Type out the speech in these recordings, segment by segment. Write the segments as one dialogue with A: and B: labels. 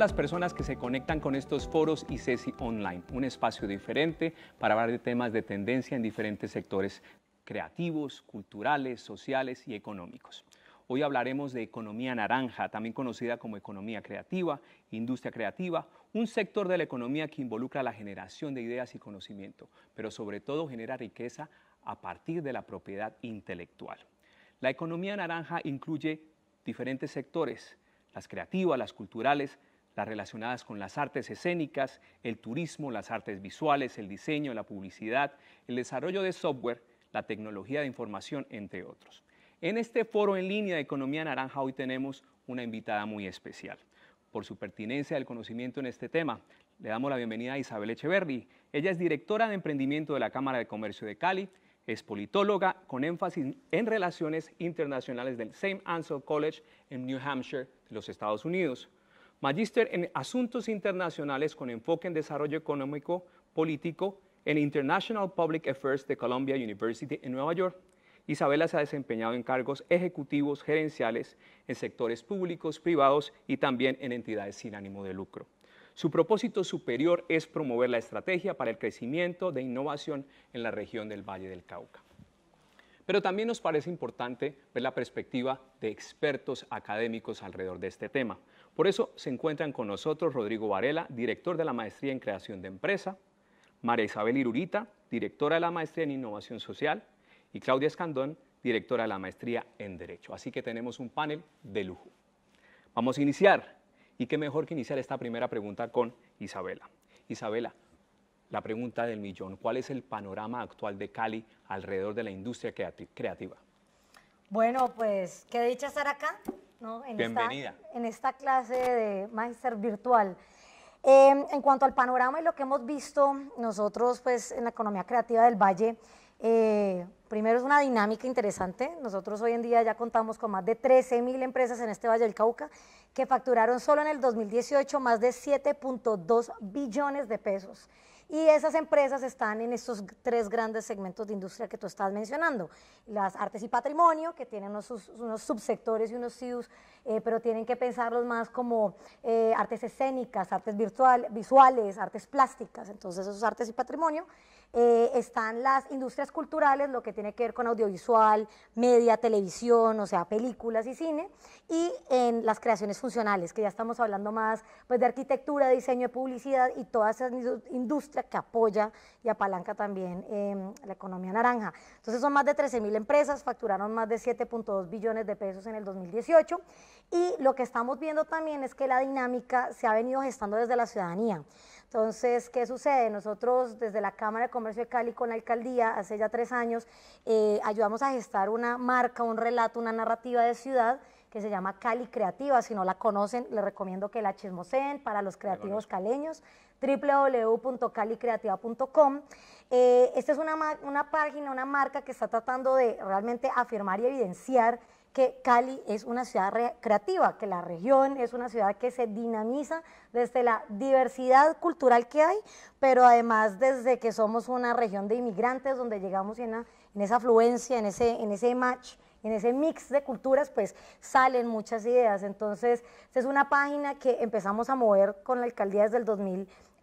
A: las personas que se conectan con estos foros y CESI Online, un espacio diferente para hablar de temas de tendencia en diferentes sectores creativos, culturales, sociales y económicos. Hoy hablaremos de economía naranja, también conocida como economía creativa, industria creativa, un sector de la economía que involucra la generación de ideas y conocimiento, pero sobre todo genera riqueza a partir de la propiedad intelectual. La economía naranja incluye diferentes sectores, las creativas, las culturales, relacionadas con las artes escénicas, el turismo, las artes visuales, el diseño, la publicidad, el desarrollo de software, la tecnología de información, entre otros. En este foro en línea de Economía Naranja hoy tenemos una invitada muy especial. Por su pertinencia del conocimiento en este tema, le damos la bienvenida a Isabel Echeverri. Ella es directora de emprendimiento de la Cámara de Comercio de Cali, es politóloga con énfasis en relaciones internacionales del St. Ansel College en New Hampshire, de los Estados Unidos magíster en asuntos internacionales con enfoque en desarrollo económico, político en International Public Affairs de Columbia University en Nueva York. Isabela se ha desempeñado en cargos ejecutivos, gerenciales, en sectores públicos, privados y también en entidades sin ánimo de lucro. Su propósito superior es promover la estrategia para el crecimiento de innovación en la región del Valle del Cauca. Pero también nos parece importante ver la perspectiva de expertos académicos alrededor de este tema. Por eso se encuentran con nosotros Rodrigo Varela, director de la Maestría en Creación de Empresa, María Isabel Irurita, directora de la Maestría en Innovación Social, y Claudia Escandón, directora de la Maestría en Derecho. Así que tenemos un panel de lujo. Vamos a iniciar. Y qué mejor que iniciar esta primera pregunta con Isabela. Isabela, la pregunta del millón, ¿cuál es el panorama actual de Cali alrededor de la industria creativa?
B: Bueno, pues qué dicha estar acá en, Bienvenida. Esta, en esta clase de máster Virtual. Em, en cuanto al panorama y lo que hemos visto nosotros pues, en la economía creativa del Valle, eh, primero es una dinámica interesante. Nosotros hoy en día ya contamos con más de 13 mil empresas en este Valle del Cauca que facturaron solo en el 2018 más de 7.2 billones de pesos. Y esas empresas están en estos tres grandes segmentos de industria que tú estás mencionando. Las artes y patrimonio, que tienen unos, subsectores y unos CIUs, e eh, pero tienen que pensarlos más como eh, artes escénicas, artes virtual, visuales, artes plásticas, entonces esos artes y patrimonio. Eh, están las industrias culturales, lo que tiene que ver con audiovisual, media, televisión, o sea, películas y cine, y en las creaciones funcionales, que ya estamos hablando más pues, de arquitectura, diseño de publicidad y todas esas industrias que apoya y apalanca también em, la economía naranja. Entonces son más de 13 mil empresas, facturaron más de 7.2 billones de pesos en el 2018 y lo que estamos viendo también es que la dinámica se ha venido gestando desde la ciudadanía. Entonces, ¿qué sucede? Nosotros desde la Cámara de Comercio de Cali con la alcaldía, hace ya tres años, eh, ayudamos a gestar una marca, un relato, una narrativa de ciudad que se llama Cali Creativa. Si no la conocen, les recomiendo que la chismoseen para los creativos caleños www.calicreativa.com. Eh, esta es una, una página, una marca que está tratando de realmente afirmar y evidenciar que Cali es una ciudad creativa, que la región es una ciudad que se dinamiza desde la diversidad cultural que hay, pero además desde que somos una región de inmigrantes donde llegamos en, esa afluencia, en ese, en ese match en ese mix de culturas, pues salen muchas ideas. Entonces, es una página que empezamos a mover con la alcaldía desde el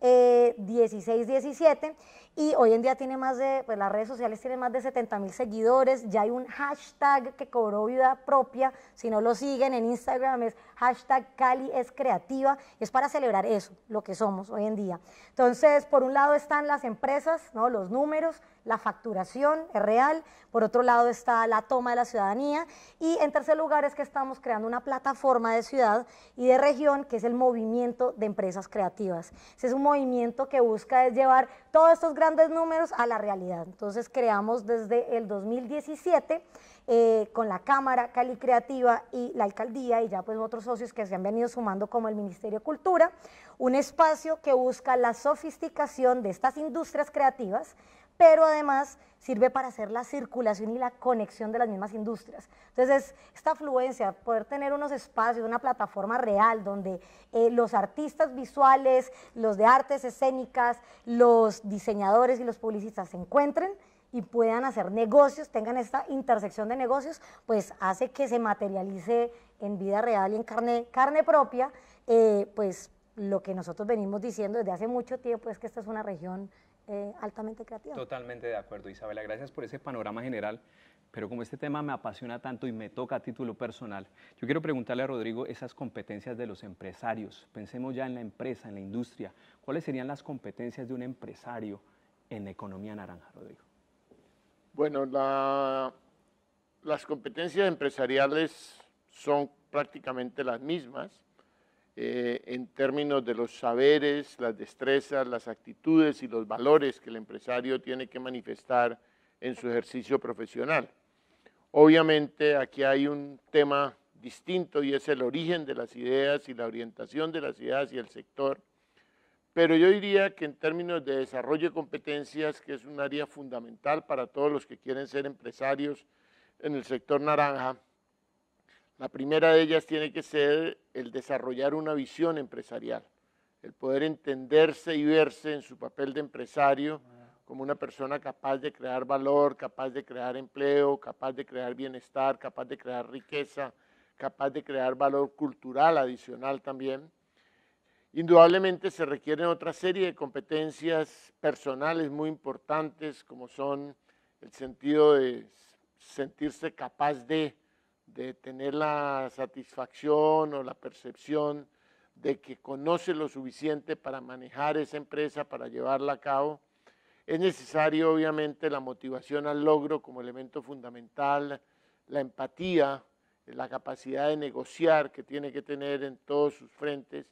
B: 2016-17 y hoy en día tiene más de, pues las redes sociales tienen más de 70 mil seguidores, ya hay un hashtag que cobró vida propia, si no lo siguen en Instagram es hashtag Cali es creativa, es para celebrar eso, lo que somos hoy en día. Entonces, por un lado están las empresas, ¿no? los números, la facturación es real, por otro lado está la toma de la ciudadanía, y en tercer lugar es que estamos creando una plataforma de ciudad y de región que es el movimiento de empresas creativas. Ese es un movimiento que busca es llevar todos estos grandes de números a la realidad. Entonces creamos desde el 2017 eh, con la Cámara Cali Creativa y la Alcaldía y ya pues otros socios que se han venido sumando como el Ministerio de Cultura, un espacio que busca la sofisticación de estas industrias creativas pero además sirve para hacer la circulación y la conexión de las mismas industrias. Entonces, esta afluencia, poder tener unos espacios, una plataforma real donde eh, los artistas visuales, los de artes escénicas, los diseñadores y los publicistas se encuentren y puedan hacer negocios, tengan esta intersección de negocios, pues hace que se materialice en vida real y en carne, propia, eh, pues lo que nosotros venimos diciendo desde hace mucho tiempo es que esta es una región eh, altamente creativa.
A: Totalmente de acuerdo, Isabela. Gracias por ese panorama general. Pero como este tema me apasiona tanto y me toca a título personal, yo quiero preguntarle a Rodrigo esas competencias de los empresarios. Pensemos ya en la empresa, en la industria. ¿Cuáles serían las competencias de un empresario en economía naranja,
C: Rodrigo? Bueno, las competencias empresariales son prácticamente las mismas eh, en términos de los saberes, las destrezas, las actitudes y los valores que el empresario tiene que manifestar en su ejercicio profesional. Obviamente aquí hay un tema distinto y es el origen de las ideas y la orientación de las ideas y el sector, pero yo diría que en términos de desarrollo de competencias, que es un área fundamental para todos los que quieren ser empresarios en el sector naranja, la primera de ellas tiene que ser el desarrollar una visión empresarial, el poder entenderse y verse en su papel de empresario como una persona capaz de crear valor, capaz de crear empleo, capaz de crear bienestar, capaz de crear riqueza, capaz de crear valor cultural adicional también. Indudablemente se requieren otra serie de competencias personales muy importantes como son el sentido de sentirse capaz de, de tener la satisfacción o la percepción de que conoce lo suficiente para manejar esa empresa, para llevarla a cabo. Es necesario, obviamente, la motivación al logro como elemento fundamental, la empatía, la capacidad de negociar que tiene que tener en todos sus frentes.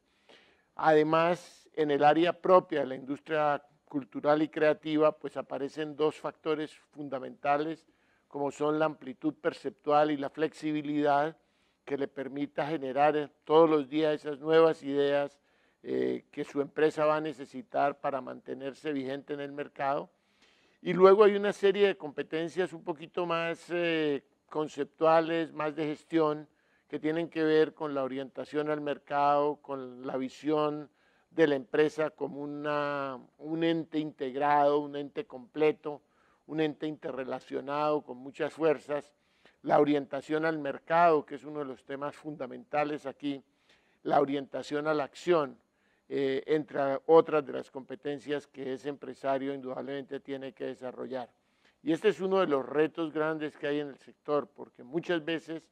C: Además, en el área propia de la industria cultural y creativa, pues aparecen dos factores fundamentales como son la amplitud perceptual y la flexibilidad que le permita generar eh, todos los días esas nuevas ideas eh, que su empresa va a necesitar para mantenerse vigente en el mercado. Y luego hay una serie de competencias un poquito más eh, conceptuales, más de gestión, que tienen que ver con la orientación al mercado, con la visión de la empresa como un ente integrado, un ente completo, un ente interrelacionado con muchas fuerzas, la orientación al mercado, que es uno de los temas fundamentales aquí, la orientación a la acción, eh, entre otras de las competencias que ese empresario indudablemente tiene que desarrollar. Y este es uno de los retos grandes que hay en el sector, porque muchas veces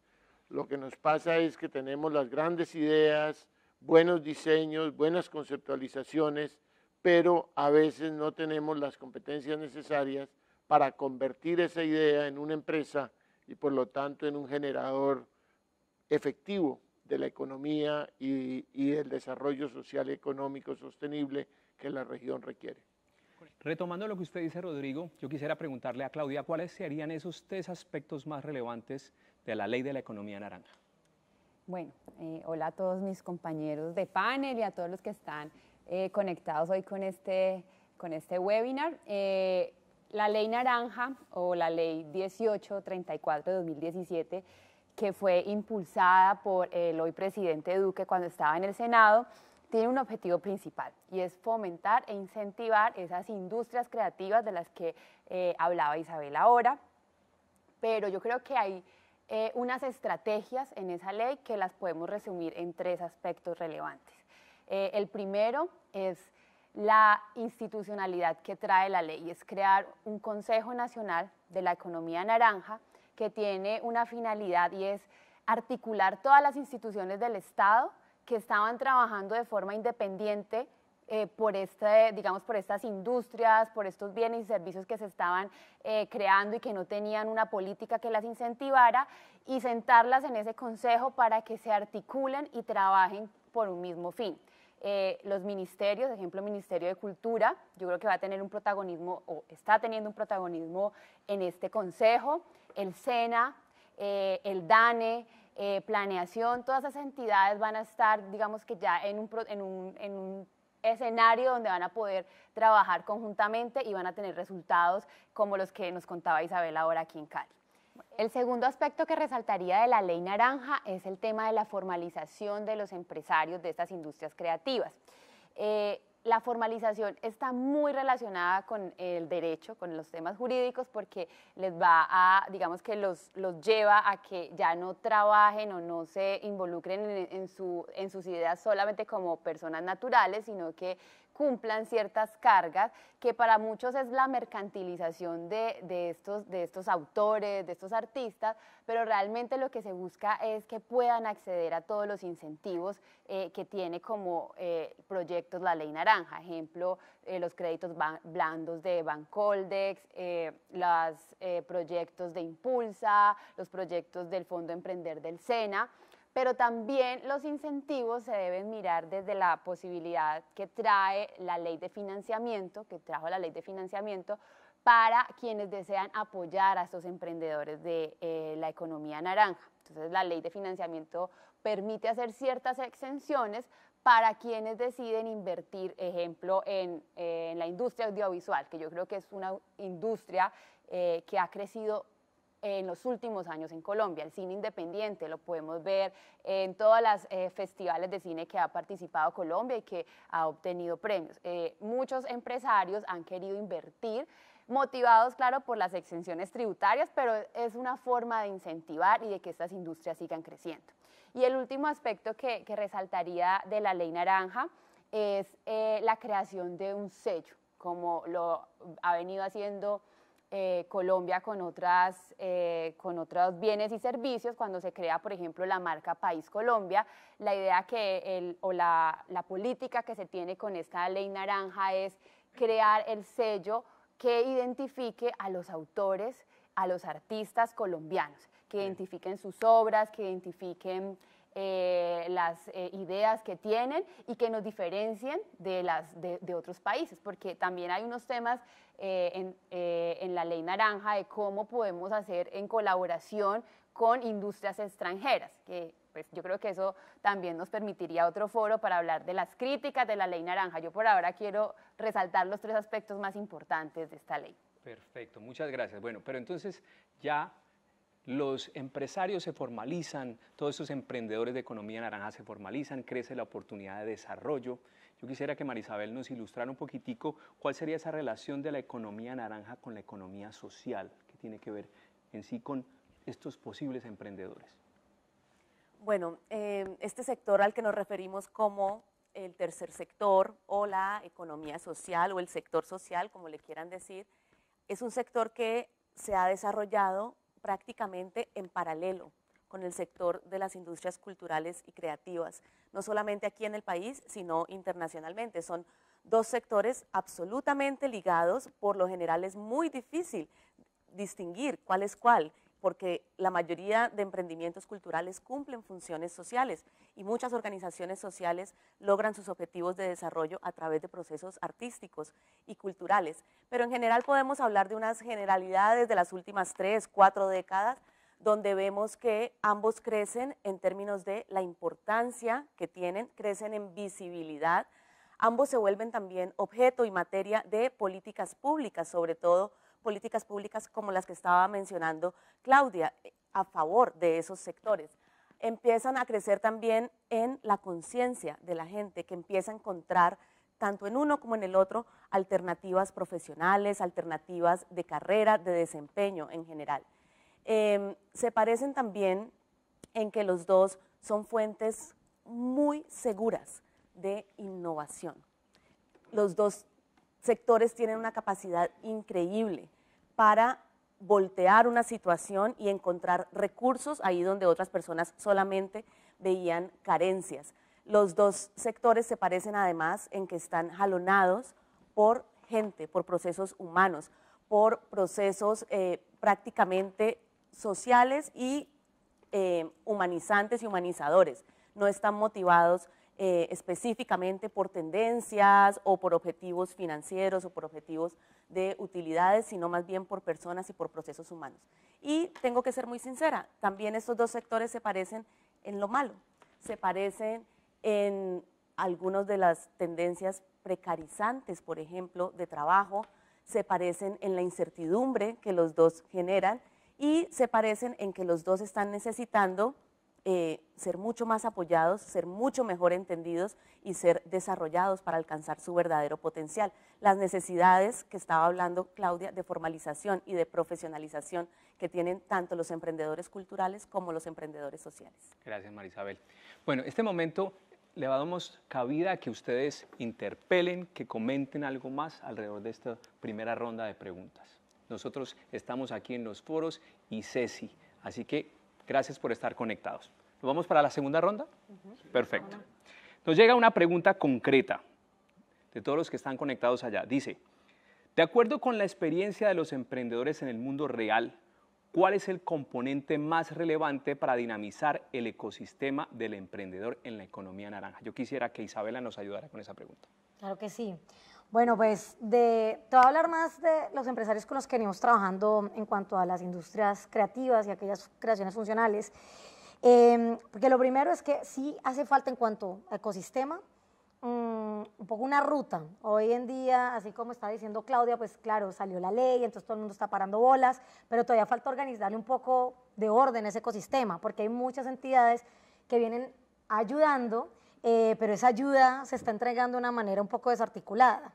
C: lo que nos pasa es que tenemos las grandes ideas, buenos diseños, buenas conceptualizaciones, pero a veces no tenemos las competencias necesarias para convertir esa idea en una empresa y por lo tanto en un generador efectivo de la economía y, del desarrollo social y económico sostenible que la región requiere.
A: Retomando lo que usted dice, Rodrigo, yo quisiera preguntarle a Claudia cuáles serían esos tres aspectos más relevantes de la ley de la economía naranja.
D: Bueno, eh, hola a todos mis compañeros de panel y a todos los que están eh, conectados hoy con este, con este webinar. Eh, la ley naranja o la ley 1834 de 2017, que fue impulsada por el hoy presidente Duque cuando estaba en el Senado, tiene un objetivo principal y es fomentar e incentivar esas industrias creativas de las que eh, hablaba Isabel ahora. Pero yo creo que hay eh, unas estrategias en esa ley que las podemos resumir en tres aspectos relevantes. Eh, el primero es la institucionalidad que trae la ley, es crear un Consejo Nacional de la Economía Naranja que tiene una finalidad y es articular todas las instituciones del Estado que estaban trabajando de forma independiente eh, por, este, digamos, por estas industrias, por estos bienes y servicios que se estaban eh, creando y que no tenían una política que las incentivara y sentarlas en ese consejo para que se articulen y trabajen por un mismo fin. Eh, los ministerios, ejemplo, el Ministerio de Cultura, yo creo que va a tener un protagonismo o está teniendo un protagonismo en este Consejo, el SENA, eh, el DANE, eh, Planeación, todas esas entidades van a estar, digamos que ya en en un escenario donde van a poder trabajar conjuntamente y van a tener resultados como los que nos contaba Isabel ahora aquí en Cali. El segundo aspecto que resaltaría de la ley naranja es el tema de la formalización de los empresarios de estas industrias creativas. Eh, la formalización está muy relacionada con el derecho, con los temas jurídicos, porque les va a, digamos que los, lleva a que ya no trabajen o no se involucren en sus ideas solamente como personas naturales, sino que cumplan ciertas cargas, que para muchos es la mercantilización de, estos, de estos autores, de estos artistas, pero realmente lo que se busca es que puedan acceder a todos los incentivos eh, que tiene como eh, proyectos la Ley Naranja, ejemplo, eh, los créditos blandos de Bancoldex, los proyectos de Impulsa, los proyectos del Fondo Emprender del SENA, pero también los incentivos se deben mirar desde la posibilidad que trae la ley de financiamiento, que trajo la ley de financiamiento para quienes desean apoyar a estos emprendedores de eh, la economía naranja. Entonces la ley de financiamiento permite hacer ciertas exenciones para quienes deciden invertir, ejemplo, en, eh, la industria audiovisual, que yo creo que es una industria eh, que ha crecido en los últimos años en Colombia. El cine independiente lo podemos ver en todas las eh, festivales de cine que ha participado Colombia y que ha obtenido premios. Eh, muchos empresarios han querido invertir motivados, claro, por las exenciones tributarias, pero es una forma de incentivar y de que estas industrias sigan creciendo. Y el último aspecto que, resaltaría de la ley naranja es eh, la creación de un sello, como lo ha venido haciendo eh, Colombia con, otras, eh, con otros bienes y servicios, cuando se crea, por ejemplo, la marca País Colombia, la idea que o la política que se tiene con esta ley naranja es crear el sello que identifique a los autores, a los artistas colombianos, que identifiquen sus obras, que identifiquen eh, las eh, ideas que tienen y que nos diferencien de, las, de, otros países, porque también hay unos temas eh, en, en la ley naranja de cómo podemos hacer en colaboración con industrias extranjeras, que pues yo creo que eso también nos permitiría otro foro para hablar de las críticas de la ley naranja. Yo por ahora quiero resaltar los tres aspectos más importantes de esta ley.
A: Perfecto, muchas gracias. Bueno, pero entonces ya los empresarios se formalizan, todos esos emprendedores de economía naranja se formalizan, crece la oportunidad de desarrollo. Yo quisiera que Marisabel nos ilustrara un poquitico cuál sería esa relación de la economía naranja con la economía social, que tiene que ver en sí con estos posibles emprendedores.
E: Bueno, em, este sector al que nos referimos como el tercer sector o la economía social o el sector social, como le quieran decir, es un sector que se ha desarrollado prácticamente en paralelo con el sector de las industrias culturales y creativas, no solamente aquí en el país, sino internacionalmente. Son dos sectores absolutamente ligados, por lo general es muy difícil distinguir cuál es cuál porque la mayoría de emprendimientos culturales cumplen funciones sociales y muchas organizaciones sociales logran sus objetivos de desarrollo a través de procesos artísticos y culturales. Pero en general podemos hablar de unas generalidades de las últimas tres, cuatro décadas, donde vemos que ambos crecen en términos de la importancia que tienen, crecen en visibilidad, ambos se vuelven también objeto y materia de políticas públicas, sobre todo políticas públicas como las que estaba mencionando Claudia eh, a favor de esos sectores. Empiezan a crecer también en la conciencia de la gente, que empieza a encontrar tanto en uno como en el otro alternativas profesionales, alternativas de carrera, de desempeño en general. Em, se parecen también en que los dos son fuentes muy seguras de innovación. Los dos sectores tienen una capacidad increíble para voltear una situación y encontrar recursos ahí donde otras personas solamente veían carencias. Los dos sectores se parecen además en que están jalonados por gente, por procesos humanos, por procesos eh, prácticamente sociales y eh, humanizantes y humanizadores. No están motivados eh, específicamente por tendencias o por objetivos financieros o por objetivos de utilidades, sino más bien por personas y por procesos humanos. Y tengo que ser muy sincera, también estos dos sectores se parecen en lo malo, se parecen en algunas de las tendencias precarizantes, por ejemplo, de trabajo, se parecen en la incertidumbre que los dos generan y se parecen en que los dos están necesitando eh, ser mucho más apoyados, ser mucho mejor entendidos y ser desarrollados para alcanzar su verdadero potencial. Las necesidades que estaba hablando Claudia de formalización y de profesionalización que tienen tanto los emprendedores culturales como los emprendedores sociales.
A: Gracias, Marisabel. Bueno, este momento le damos cabida a que ustedes interpelen, que comenten algo más alrededor de esta primera ronda de preguntas. Nosotros estamos aquí en los foros y Ceci, así que Gracias por estar conectados. ¿Nos vamos para la segunda ronda? Perfecto. Nos llega una pregunta concreta de todos los que están conectados allá. Dice, de acuerdo con la experiencia de los emprendedores en el mundo real, ¿cuál es el componente más relevante para dinamizar el ecosistema del emprendedor en la economía naranja? Yo quisiera que Isabela nos ayudara con esa
B: pregunta. Claro que sí. Bueno, pues de, te voy a hablar más de los empresarios con los que venimos trabajando en cuanto a las industrias creativas y aquellas creaciones funcionales. Em, porque lo primero es que sí hace falta en cuanto a ecosistema mm, un poco una ruta. Hoy en día, así como está diciendo Claudia, pues claro, salió la ley, entonces todo el mundo está parando bolas, pero todavía falta organizarle un poco de orden a ese ecosistema, porque hay muchas entidades que vienen ayudando eh, pero esa ayuda se está entregando de una manera un poco desarticulada.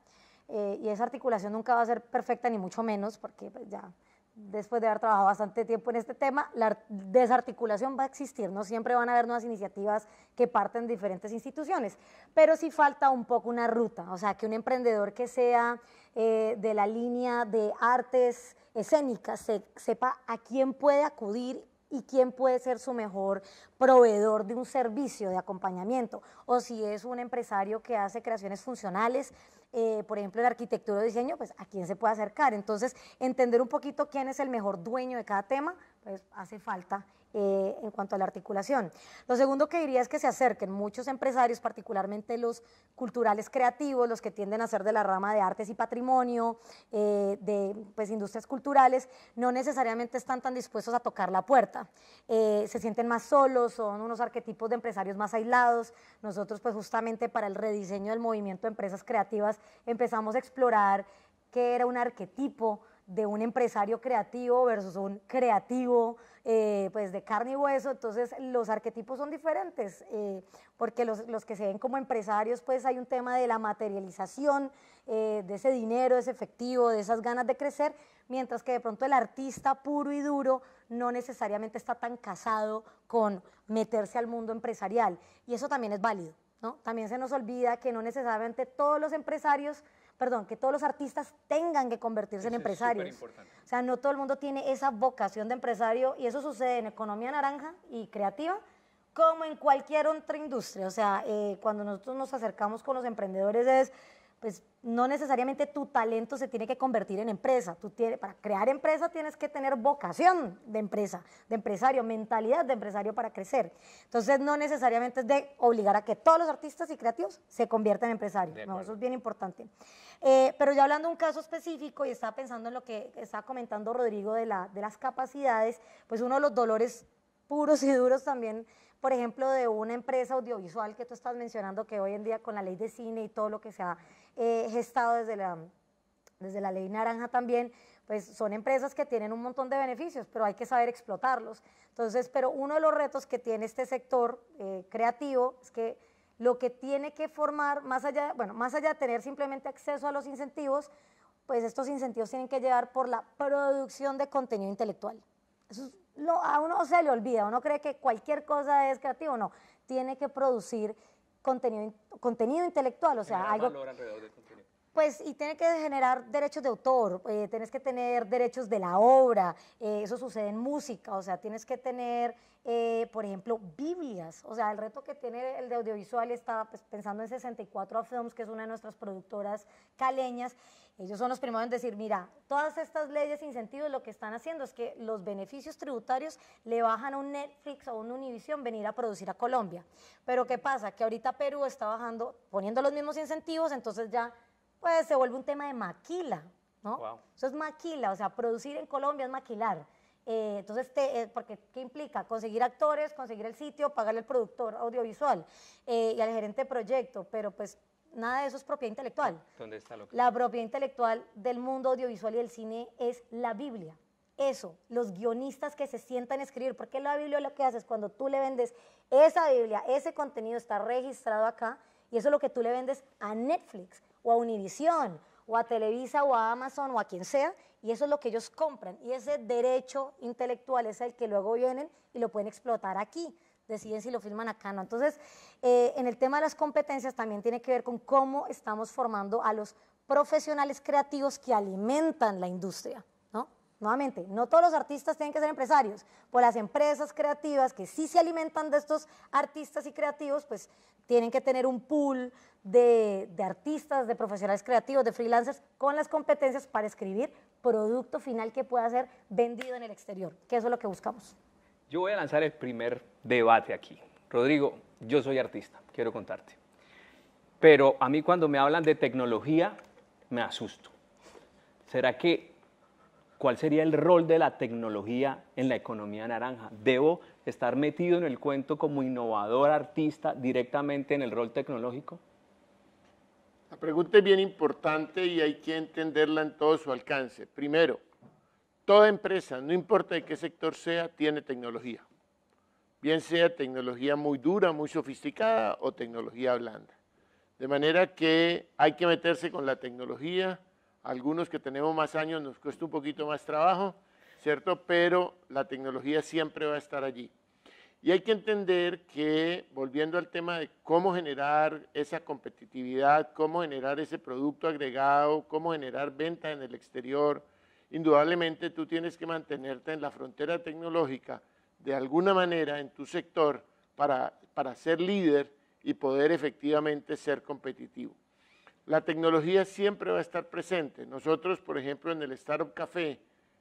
B: Eh, y esa articulación nunca va a ser perfecta, ni mucho menos, porque pues, ya después de haber trabajado bastante tiempo en este tema, la desarticulación va a existir, no siempre van a haber nuevas iniciativas que parten de diferentes instituciones, pero sí falta un poco una ruta, o sea, que un emprendedor que sea eh, de la línea de artes escénicas se, sepa a quién puede acudir y quién puede ser su mejor proveedor de un servicio de acompañamiento o si es un empresario que hace creaciones funcionales eh, por ejemplo, en arquitectura o diseño, pues a quién se puede acercar. Entonces, entender un poquito quién es el mejor dueño de cada tema, pues hace falta eh, en cuanto a la articulación. Lo segundo que diría es que se acerquen muchos empresarios, particularmente los culturales creativos, los que tienden a ser de la rama de artes y patrimonio, eh, de pues, industrias culturales, no necesariamente están tan dispuestos a tocar la puerta. se sienten más solos, son unos arquetipos de empresarios más aislados. Nosotros pues justamente para el rediseño del movimiento de empresas creativas empezamos a explorar qué era un arquetipo de un empresario creativo versus un creativo eh, pues de carne y hueso, entonces los arquetipos son diferentes, eh, porque los, que se ven como empresarios pues hay un tema de la materialización, eh, de ese dinero, de ese efectivo, de esas ganas de crecer, mientras que de pronto el artista puro y duro no necesariamente está tan casado con meterse al mundo empresarial, y eso también es válido. También se nos olvida que no necesariamente todos los empresarios, perdón, que todos los artistas tengan que convertirse en empresarios. O sea, no todo el mundo tiene esa vocación de empresario y eso sucede en economía naranja y creativa como en cualquier otra industria. O sea, eh, cuando nosotros nos acercamos con los emprendedores es pues no necesariamente tu talento se tiene que convertir en empresa. Tú para crear empresa tienes que tener vocación de empresa, de empresario, mentalidad de empresario para crecer. Entonces no necesariamente es de obligar a que todos los artistas y creativos se conviertan en empresarios. eso es bien importante. Eh, pero ya hablando de un caso específico y estaba pensando en lo que estaba comentando Rodrigo de, la, de las capacidades, pues uno de los dolores puros y duros también, por ejemplo, de una empresa audiovisual que tú estás mencionando, que hoy en día con la ley de cine y todo lo que se ha eh, gestado desde la, desde la ley naranja también, pues son empresas que tienen un montón de beneficios, pero hay que saber explotarlos. Entonces, pero uno de los retos que tiene este sector eh, creativo es que lo que tiene que formar, más allá, bueno, más allá de tener simplemente acceso a los incentivos, pues estos incentivos tienen que llegar por la producción de contenido intelectual. Eso es a uno se le olvida, uno cree que cualquier cosa es creativo, no, tiene que producir contenido, contenido intelectual, o sea, algo... alrededor pues, y tiene que generar derechos de autor, eh, tienes que tener derechos de la obra, eh, eso sucede en música, o sea, tienes que tener, eh, por ejemplo, Biblias, o sea, el reto que tiene el de audiovisual, estaba pues, pensando en 64 Films, que es una de nuestras productoras caleñas, ellos son los primeros en decir, mira, todas estas leyes e incentivos lo que están haciendo es que los beneficios tributarios le bajan a un Netflix o a un Univision venir a producir a Colombia. Pero ¿qué pasa? Que ahorita Perú está bajando, poniendo los mismos incentivos, entonces ya pues se vuelve un tema de maquila, ¿no? Eso es maquila, o sea, producir en Colombia es maquilar. Eh, entonces, te, eh, porque, ¿qué implica? Conseguir actores, conseguir el sitio, pagarle al productor audiovisual eh, y al gerente de proyecto, pero pues nada de eso es propiedad intelectual. ¿Dónde está lo que... La propiedad intelectual del mundo audiovisual y del cine es la Biblia. Eso, los guionistas que se sientan a escribir, porque la Biblia lo que hace es cuando tú le vendes esa Biblia, ese contenido está registrado acá y eso es lo que tú le vendes a Netflix o a Univisión o a Televisa o a Amazon o a quien sea, y eso es lo que ellos compran. Y ese derecho intelectual es el que luego vienen y lo pueden explotar aquí, deciden si lo filman acá no. Entonces, eh, en el tema de las competencias también tiene que ver con cómo estamos formando a los profesionales creativos que alimentan la industria. Nuevamente, no todos los artistas tienen que ser empresarios, Por pues las empresas creativas que sí se alimentan de estos artistas y creativos, pues tienen que tener un pool de, artistas, de profesionales creativos, de freelancers, con las competencias para escribir producto final que pueda ser vendido en el exterior, que es lo que buscamos.
A: Yo voy a lanzar el primer debate aquí. Rodrigo, yo soy artista, quiero contarte. Pero a mí cuando me hablan de tecnología, me asusto. ¿Será que cuál sería el rol de la tecnología en la economía naranja. ¿Debo estar metido en el
C: cuento como innovador, artista, directamente en el rol tecnológico? La pregunta es bien importante y hay que entenderla en todo su alcance. Primero, toda empresa, no importa de qué sector sea, tiene tecnología. Bien sea tecnología muy dura, muy sofisticada o tecnología blanda. De manera que hay que meterse con la tecnología, algunos que tenemos más años nos cuesta un poquito más trabajo, ¿cierto? Pero la tecnología siempre va a estar allí. Y hay que entender que, volviendo al tema de cómo generar esa competitividad, cómo generar ese producto agregado, cómo generar venta en el exterior, indudablemente tú tienes que mantenerte en la frontera tecnológica de alguna manera en tu sector para ser líder y poder efectivamente ser competitivo la tecnología siempre va a estar presente. Nosotros, por ejemplo, en el Startup Café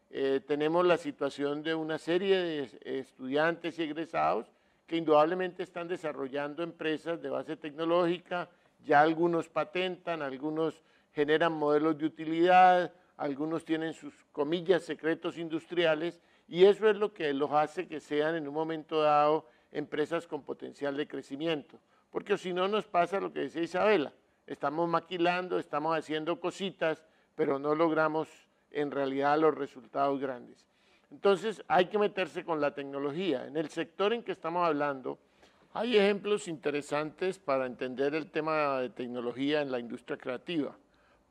C: eh, tenemos la situación de una serie de estudiantes y egresados que indudablemente están desarrollando empresas de base tecnológica, ya algunos patentan, algunos generan modelos de utilidad, algunos tienen sus comillas secretos industriales y eso es lo que los hace que sean en un momento dado empresas con potencial de crecimiento. Porque si no nos pasa lo que decía Isabela, estamos maquilando, estamos haciendo cositas, pero no logramos en realidad los resultados grandes. Entonces hay que meterse con la tecnología. En el sector en que estamos hablando, hay ejemplos interesantes para entender el tema de tecnología en la industria creativa.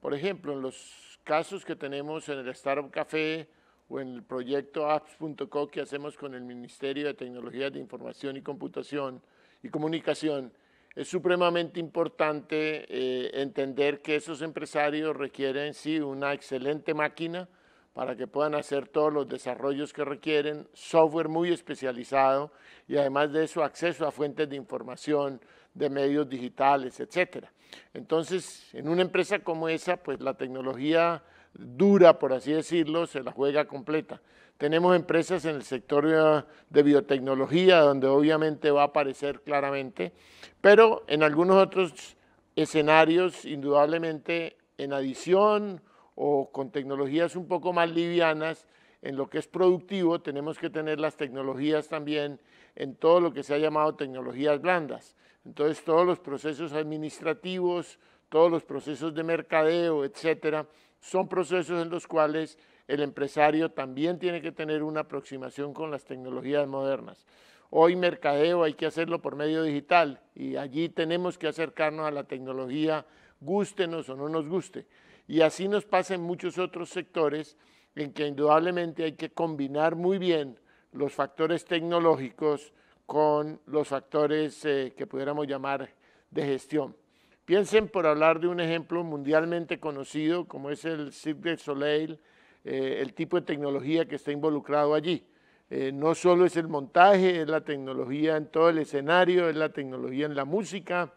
C: Por ejemplo, en los casos que tenemos en el Startup Café o en el proyecto apps.co que hacemos con el Ministerio de Tecnologías de Información y Computación y Comunicación, es supremamente importante eh, entender que esos empresarios requieren, sí, una excelente máquina para que puedan hacer todos los desarrollos que requieren, software muy especializado y además de eso acceso a fuentes de información, de medios digitales, etc. Entonces, en una empresa como esa, pues la tecnología dura, por así decirlo, se la juega completa. Tenemos empresas en el sector de biotecnología, donde obviamente va a aparecer claramente, pero en algunos otros escenarios, indudablemente en adición o con tecnologías un poco más livianas, en lo que es productivo tenemos que tener las tecnologías también en todo lo que se ha llamado tecnologías blandas. Entonces todos los procesos administrativos, todos los procesos de mercadeo, etcétera, son procesos en los cuales el empresario también tiene que tener una aproximación con las tecnologías modernas. Hoy mercadeo hay que hacerlo por medio digital y allí tenemos que acercarnos a la tecnología, gústenos o no nos guste. Y así nos pasa en muchos otros sectores en que indudablemente hay que combinar muy bien los factores tecnológicos con los factores eh, que pudiéramos llamar de gestión. Piensen por hablar de un ejemplo mundialmente conocido como es el Cirque du Soleil, eh, el tipo de tecnología que está involucrado allí. Eh, no solo es el montaje, es la tecnología en todo el escenario, es la tecnología en la música,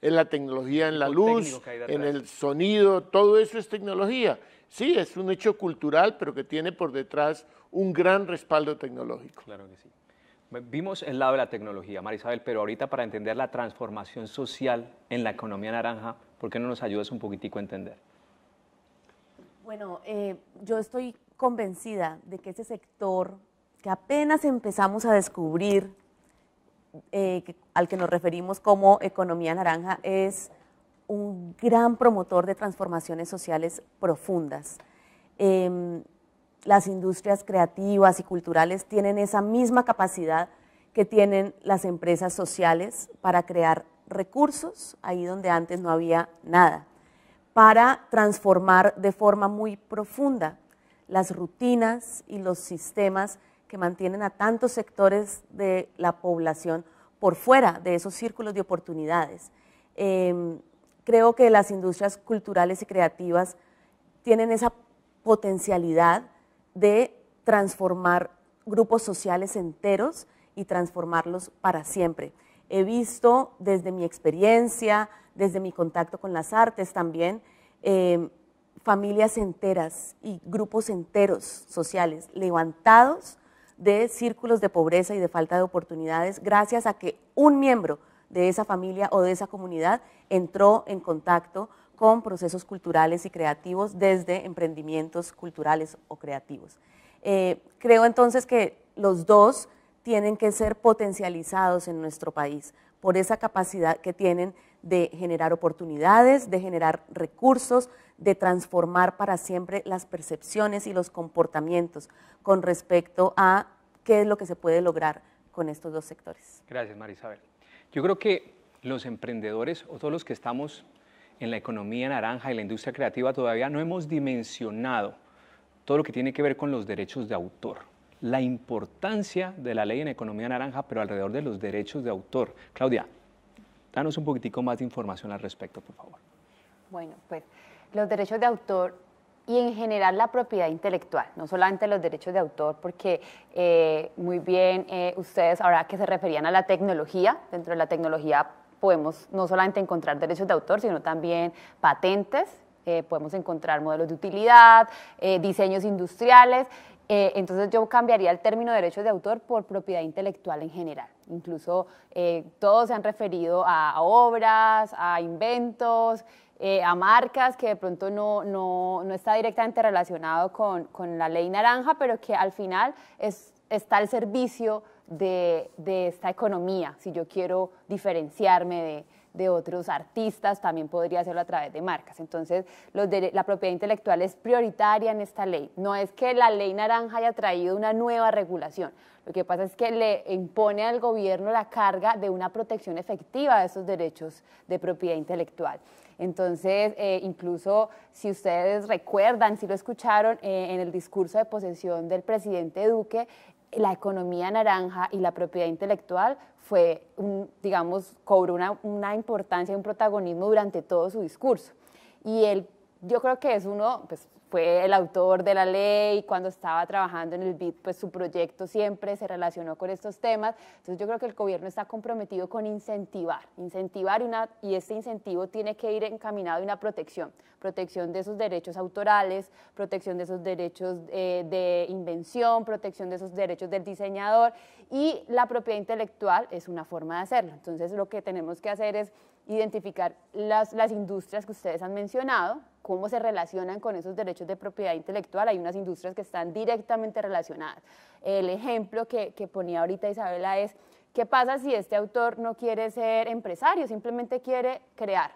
C: es la tecnología en la luz, en el sonido, todo eso es tecnología. Sí, es un hecho cultural, pero que tiene por detrás un gran respaldo tecnológico. Claro sí. Vimos el lado
A: de la tecnología, Marisabel, pero ahorita para entender la transformación social en la economía naranja, ¿por qué no nos ayudas un poquitico a entender?
E: Bueno, eh, yo estoy convencida de que ese sector que apenas empezamos a descubrir, eh, al que nos referimos como economía naranja, es un gran promotor de transformaciones sociales profundas. Em, las industrias creativas y culturales tienen esa misma capacidad que tienen las empresas sociales para crear recursos ahí donde antes no había nada para transformar de forma muy profunda las rutinas y los sistemas que mantienen a tantos sectores de la población por fuera de esos círculos de oportunidades. Em, creo que las industrias culturales y creativas tienen esa potencialidad de transformar grupos sociales enteros y transformarlos para siempre. He visto desde mi experiencia, desde mi contacto con las artes también, em, familias enteras y grupos enteros sociales levantados de círculos de pobreza y de falta de oportunidades gracias a que un miembro de esa familia o de esa comunidad entró en contacto con procesos culturales y creativos desde emprendimientos culturales o creativos. Eh, creo entonces que los dos tienen que ser potencializados en nuestro país por esa capacidad que tienen de generar oportunidades, de generar recursos, de transformar para siempre las percepciones y los comportamientos con respecto a qué es lo que se puede lograr con estos dos sectores.
A: Gracias, Marisabel. Yo creo que los emprendedores o todos los que estamos en la economía naranja y la industria creativa todavía no hemos dimensionado todo lo que tiene que ver con los derechos de autor la importancia de la ley en economía naranja, pero alrededor de los derechos de autor. Claudia, Danos un poquitico más de información al respecto, por favor.
D: Bueno, pues los derechos de autor y en general la propiedad intelectual, no solamente los derechos de autor, porque eh, muy bien eh, ustedes ahora que se referían a la tecnología, dentro de la tecnología podemos no solamente encontrar derechos de autor, sino también patentes, eh, podemos encontrar modelos de utilidad, diseños industriales eh, entonces yo cambiaría el término derechos de autor por propiedad intelectual en general. Incluso eh, todos se han referido a, obras, a inventos, eh, a marcas que de pronto no, está directamente relacionado con, la ley naranja, pero que al final está al servicio de esta economía, si yo quiero diferenciarme de de otros artistas, también podría hacerlo a través de marcas. Entonces, la propiedad intelectual es prioritaria en esta ley. No es que la ley naranja haya traído una nueva regulación. Lo que pasa es que le impone al gobierno la carga de una protección efectiva de esos derechos de propiedad intelectual. Entonces, eh, incluso si ustedes recuerdan, si lo escucharon eh, en el discurso de posesión del presidente Duque, la economía naranja y la propiedad intelectual fue, un, digamos, cobró una, importancia y un protagonismo durante todo su discurso. Y él, yo creo que es uno, pues fue el autor de la ley, cuando estaba trabajando en el BID, pues su proyecto siempre se relacionó con estos temas. Entonces yo creo que el gobierno está comprometido con incentivar, incentivar y, una, y este incentivo tiene que ir encaminado a una protección, protección de esos derechos autorales, protección de esos derechos eh, de invención, protección de esos derechos del diseñador y la propiedad intelectual es una forma de hacerlo. Entonces lo que tenemos que hacer es identificar las, las industrias que ustedes han mencionado, cómo se relacionan con esos derechos de propiedad intelectual. Hay unas industrias que están directamente relacionadas. El ejemplo que, ponía ahorita Isabela es, ¿qué pasa si este autor no quiere ser empresario, simplemente quiere crear?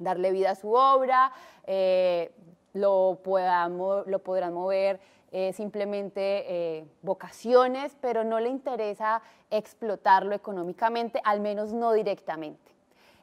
D: darle vida a su obra, eh, lo, podrán mover eh, simplemente eh, vocaciones, pero no le interesa explotarlo económicamente, al menos no directamente.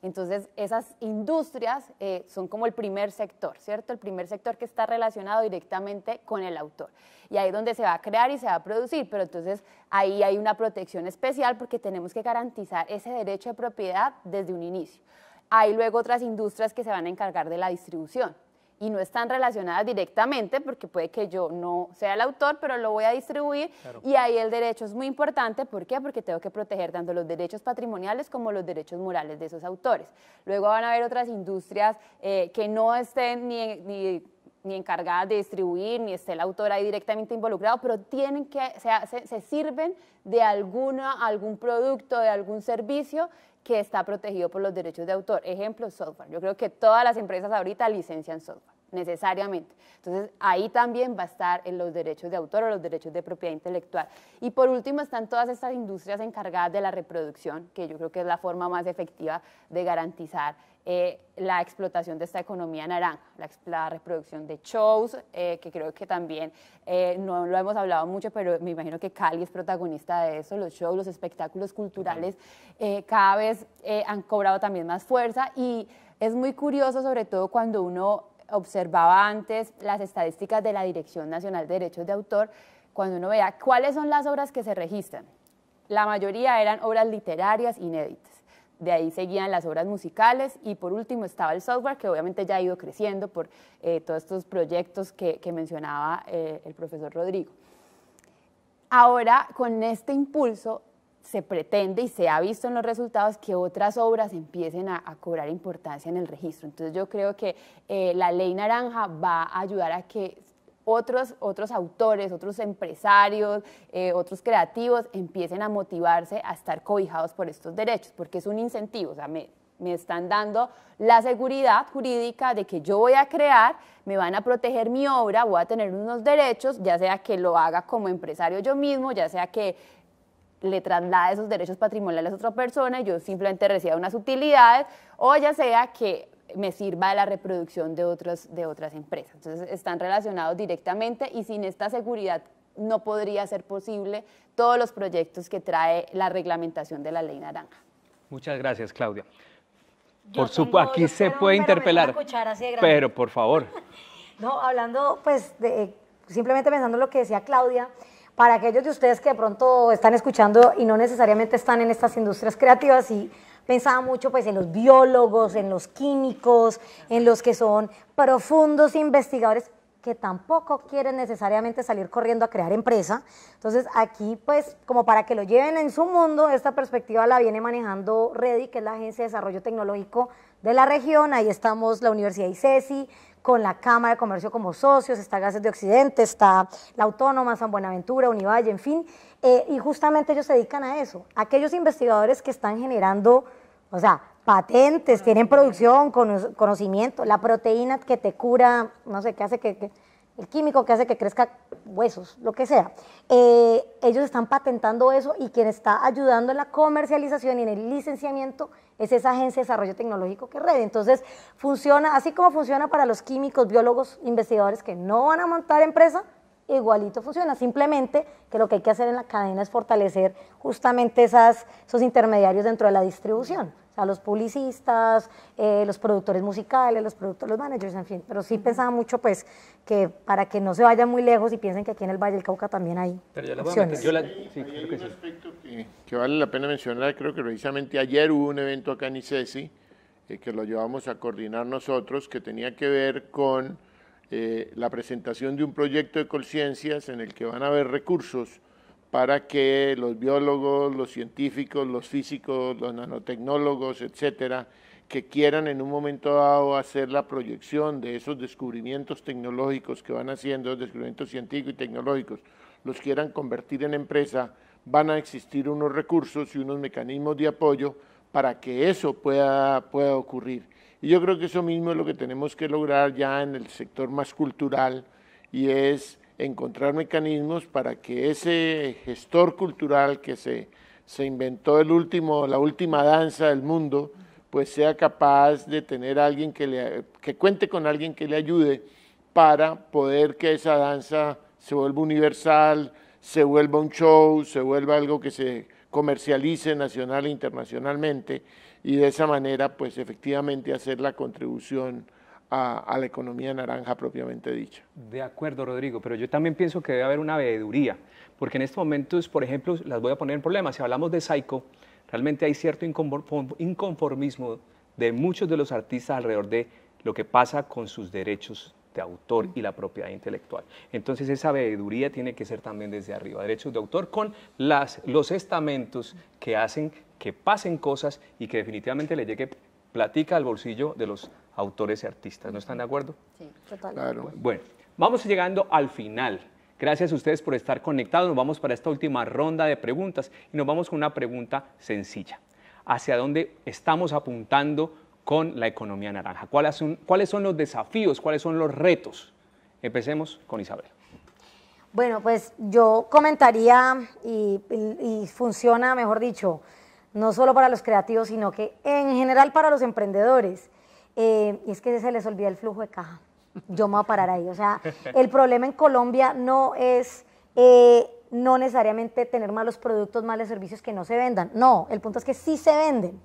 D: Entonces, esas industrias eh, son como el primer sector, ¿cierto? El primer sector que está relacionado directamente con el autor. Y ahí es donde se va a crear y se va a producir, pero entonces ahí hay una protección especial porque tenemos que garantizar ese derecho de propiedad desde un inicio. Hay luego otras industrias que se van a encargar de la distribución y no están relacionadas directamente, porque puede que yo no sea el autor, pero lo voy a distribuir. Y ahí el derecho es muy importante. ¿Por qué? Porque tengo que proteger tanto los derechos patrimoniales como los derechos morales de esos autores. Luego van a haber otras industrias eh, que no estén ni, ni ni encargada de distribuir, ni esté el autor ahí directamente involucrado, pero tienen que, se, sirven de alguna, algún producto, de algún servicio que está protegido por los derechos de autor. Ejemplo, software. Yo creo que todas las empresas ahorita licencian software, necesariamente. Entonces, ahí también va a estar en los derechos de autor o los derechos de propiedad intelectual. Y por último, están todas estas industrias encargadas de la reproducción, que yo creo que es la forma más efectiva de garantizar eh, la explotación de esta economía naranja, la, reproducción de shows, eh, que creo que también eh, no lo hemos hablado mucho, pero me imagino que Cali es protagonista de eso, los shows, los espectáculos culturales cada vez han cobrado también más fuerza y es muy curioso sobre todo cuando uno observaba antes las estadísticas de la Dirección Nacional de Derechos de Autor, cuando uno veía cuáles son las obras que se registran. La mayoría eran obras literarias inéditas de ahí seguían las obras musicales y por último estaba el software que obviamente ya ha ido creciendo por eh, todos estos proyectos que, mencionaba eh, el profesor Rodrigo. Ahora, con este impulso, se pretende y se ha visto en los resultados que otras obras empiecen a, cobrar importancia en el registro. Entonces yo creo que eh, la ley naranja va a ayudar a que otros, otros autores, otros empresarios, eh, otros creativos empiecen a motivarse a estar cobijados por estos derechos, porque es un incentivo, o sea, me, me están dando la seguridad jurídica de que yo voy a crear, me van a proteger mi obra, voy a tener unos derechos, ya sea que lo haga como empresario yo mismo, ya sea que le traslade esos derechos patrimoniales a otra persona y yo simplemente reciba unas utilidades, o ya sea que me sirva de la reproducción de, otros, de otras empresas. Entonces están relacionados directamente y sin esta seguridad no podría ser posible todos los proyectos que trae la reglamentación
B: de la ley naranja.
A: Muchas gracias, Claudia. por supuesto, aquí se puede interpelar, pero por favor.
B: no, hablando pues de, eh, simplemente pensando lo que decía Claudia, para aquellos de ustedes que de pronto están escuchando y no necesariamente están en estas industrias creativas y pensaba mucho pues en los biólogos, en los químicos, en los que son profundos investigadores que tampoco quieren necesariamente salir corriendo a crear empresa. Entonces aquí pues como para que lo lleven en su mundo, esta perspectiva la viene manejando Redi, que es la Agencia de Desarrollo Tecnológico de la región. Ahí estamos la Universidad ICESI, con la Cámara de Comercio como socios, está Gases de Occidente, está la Autónoma, San Buenaventura, Univalle, en fin, eh, y justamente ellos se dedican a eso, aquellos investigadores que están generando, o sea, patentes, tienen producción, conocimiento, la proteína que te cura, no sé qué hace que el químico que hace que crezca huesos, lo que sea. Eh, ellos están patentando eso y quien está ayudando en la comercialización y en el licenciamiento es esa agencia de desarrollo tecnológico que Red. Entonces, funciona así como funciona para los químicos, biólogos, investigadores que no van a montar empresa, igualito funciona. Simplemente que lo que hay que hacer en la cadena es fortalecer justamente esas, esos intermediarios dentro de la distribución a los publicistas, eh, los productores musicales, los productores, los managers, en fin. Pero sí pensaba mucho, pues, que para que no se vayan muy lejos y piensen que aquí en el Valle del Cauca también hay
C: Pero la opciones. hay, que un aspecto que, vale la pena mencionar. Creo que precisamente ayer hubo un evento acá en ICESI eh, que lo llevamos a coordinar nosotros, que tenía que ver con eh, la presentación de un proyecto de conciencias en el que van a haber recursos para que los biólogos, los científicos, los físicos, los nanotecnólogos, etcétera, que quieran en un momento dado hacer la proyección de esos descubrimientos tecnológicos que van haciendo, descubrimientos científicos y tecnológicos, los quieran convertir en empresa, van a existir unos recursos y unos mecanismos de apoyo para que eso pueda, pueda ocurrir. Y yo creo que eso mismo es lo que tenemos que lograr ya en el sector más cultural y es encontrar mecanismos para que ese gestor cultural que se, se inventó el último, la última danza del mundo, pues sea capaz de tener alguien que, le, que cuente con alguien que le ayude para poder que esa danza se vuelva universal, se vuelva un show, se vuelva algo que se comercialice nacional e internacionalmente y de esa manera pues efectivamente hacer la contribución a, la economía naranja propiamente dicha.
A: De acuerdo, Rodrigo, pero yo también pienso que debe haber una veeduría, porque en estos momentos, por ejemplo, las voy a poner en problema, si hablamos de Psycho, realmente hay cierto inconformismo de muchos de los artistas alrededor de lo que pasa con sus derechos de autor y la propiedad intelectual. Entonces esa veeduría tiene que ser también desde arriba, derechos de autor con las, los estamentos que hacen que pasen cosas y que definitivamente le llegue platica al bolsillo de los autores y artistas. ¿No están de acuerdo?
B: Sí, totalmente.
A: Bueno, vamos llegando al final. Gracias a ustedes por estar conectados. Nos vamos para esta última ronda de preguntas y nos vamos con una pregunta sencilla. ¿Hacia dónde estamos apuntando con la economía naranja? ¿Cuáles son, los desafíos? ¿Cuáles son los retos? Empecemos con Isabel.
B: Bueno, pues yo comentaría y funciona, mejor dicho, no solo para los creativos, sino que en general para los emprendedores. Eh, y es que se les olvida el flujo de caja. Yo me voy a parar ahí. O sea, el problema en Colombia no es eh, no necesariamente tener malos productos, malos servicios que no se vendan. No, el punto es que sí se venden.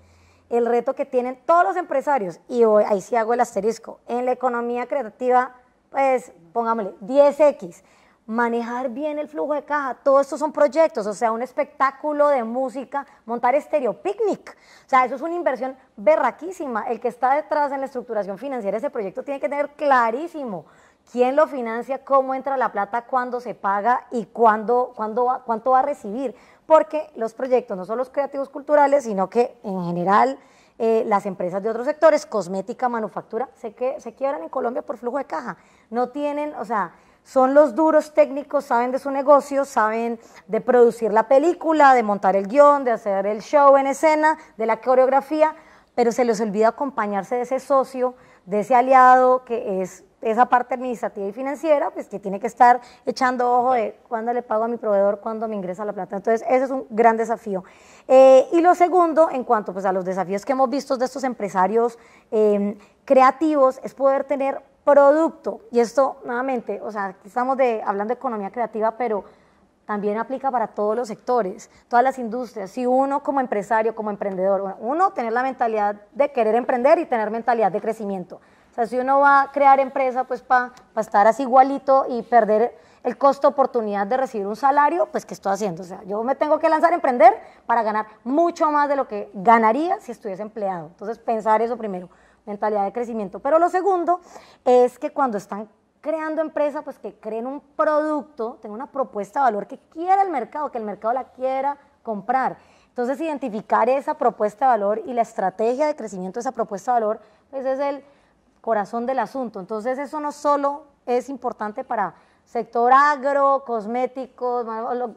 B: El reto que tienen todos los empresarios, y ahí sí hago el asterisco, en la economía creativa, pues pongámosle 10X manejar bien el flujo de caja, todo estos son proyectos, o sea, un espectáculo de música, montar estéreo picnic, o sea, eso es una inversión berraquísima. El que está detrás en la estructuración financiera de ese proyecto tiene que tener clarísimo quién lo financia, cómo entra la plata, cuándo se paga y cuándo, cuándo cuánto va a recibir, porque los proyectos, no son los creativos culturales, sino que en general... Eh, las empresas de otros sectores, cosmética, manufactura, se, que, se quiebran en Colombia por flujo de caja. No tienen, o sea, son los duros técnicos, saben de su negocio, saben de producir la película, de montar el guión, de hacer el show en escena, de la coreografía, pero se les olvida acompañarse de ese socio, de ese aliado que es esa parte administrativa y financiera, pues que tiene que estar echando ojo de cuándo le pago a mi proveedor, cuándo me ingresa la plata. Entonces, ese es un gran desafío. Eh, y lo segundo, en cuanto pues, a los desafíos que hemos visto de estos empresarios eh, creativos, es poder tener producto, y esto nuevamente, o sea, estamos de, hablando de economía creativa, pero también aplica para todos los sectores, todas las industrias. Si uno como empresario, como emprendedor, uno tener la mentalidad de querer emprender y tener mentalidad de crecimiento. O sea, si uno va a crear empresa, pues para pa estar así igualito y perder el costo oportunidad de recibir un salario, pues ¿qué estoy haciendo? O sea, yo me tengo que lanzar a emprender para ganar mucho más de lo que ganaría si estuviese empleado. Entonces, pensar eso primero mentalidad de crecimiento. Pero lo segundo es que cuando están creando empresas, pues que creen un producto, tengan una propuesta de valor que quiera el mercado, que el mercado la quiera comprar. Entonces, identificar esa propuesta de valor y la estrategia de crecimiento de esa propuesta de valor, pues es el corazón del asunto. Entonces, eso no solo es importante para sector agro, cosméticos,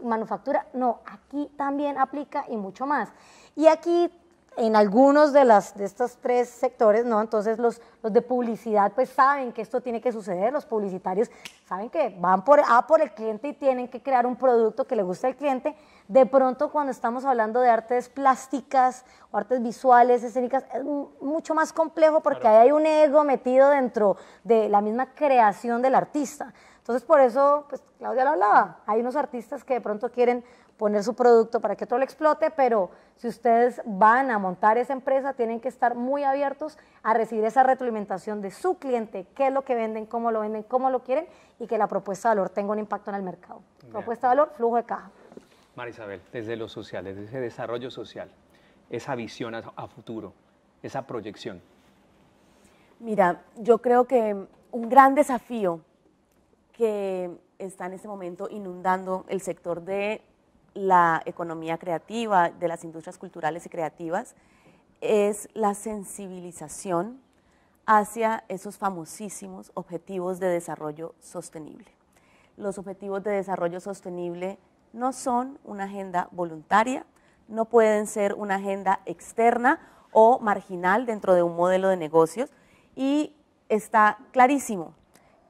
B: manufactura, no, aquí también aplica y mucho más. Y aquí en algunos de, las, de estos tres sectores, ¿no? Entonces los, los de publicidad pues saben que esto tiene que suceder, los publicitarios saben que van por, a por el cliente y tienen que crear un producto que le guste al cliente. De pronto cuando estamos hablando de artes plásticas o artes visuales, escénicas, es mucho más complejo porque ahí hay un ego metido dentro de la misma creación del artista. Entonces por eso, pues Claudia lo hablaba, hay unos artistas que de pronto quieren poner su producto para que otro lo explote, pero si ustedes van a montar esa empresa, tienen que estar muy abiertos a recibir esa retroalimentación de su cliente, qué es lo que venden, cómo lo venden, cómo lo quieren y que la propuesta de valor tenga un impacto en el mercado. Propuesta de valor, flujo de caja.
A: Marisabel, desde lo social, desde ese desarrollo social, esa visión a futuro, esa proyección.
E: Mira, yo creo que un gran desafío que está en este momento inundando el sector de la economía creativa, de las industrias culturales y creativas, es la sensibilización hacia esos famosísimos objetivos de desarrollo sostenible. Los objetivos de desarrollo sostenible no son una agenda voluntaria, no pueden ser una agenda externa o marginal dentro de un modelo de negocios y está clarísimo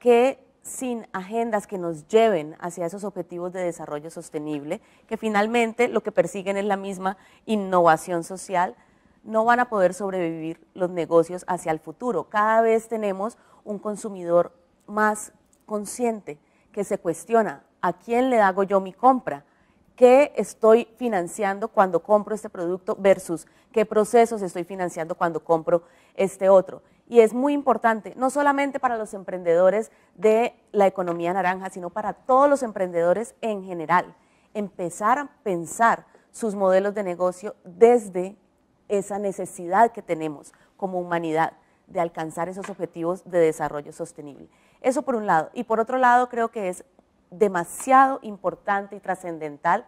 E: que sin agendas que nos lleven hacia esos objetivos de desarrollo sostenible, que finalmente lo que persiguen es la misma innovación social, no van a poder sobrevivir los negocios hacia el futuro. Cada vez tenemos un consumidor más consciente que se cuestiona a quién le hago yo mi compra, qué estoy financiando cuando compro este producto versus qué procesos estoy financiando cuando compro este otro y es muy importante, no solamente para los emprendedores de la economía naranja, sino para todos los emprendedores en general, empezar a pensar sus modelos de negocio desde esa necesidad que tenemos como humanidad de alcanzar esos objetivos de desarrollo sostenible. Eso por un lado. Y por otro lado, creo que es demasiado importante y trascendental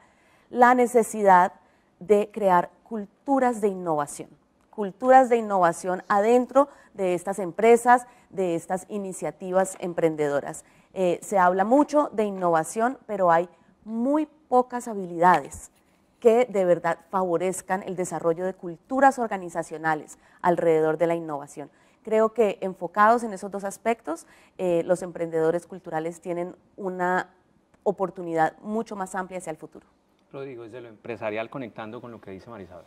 E: la necesidad de crear culturas de innovación culturas de innovación adentro de estas empresas, de estas iniciativas emprendedoras. Eh, se habla mucho de innovación, pero hay muy pocas habilidades que de verdad favorezcan el desarrollo de culturas organizacionales alrededor de la innovación. Creo que enfocados en esos dos aspectos, eh, los emprendedores culturales tienen una oportunidad mucho más amplia hacia el futuro.
A: Rodrigo, desde lo empresarial conectando
C: con lo que dice Marisabel.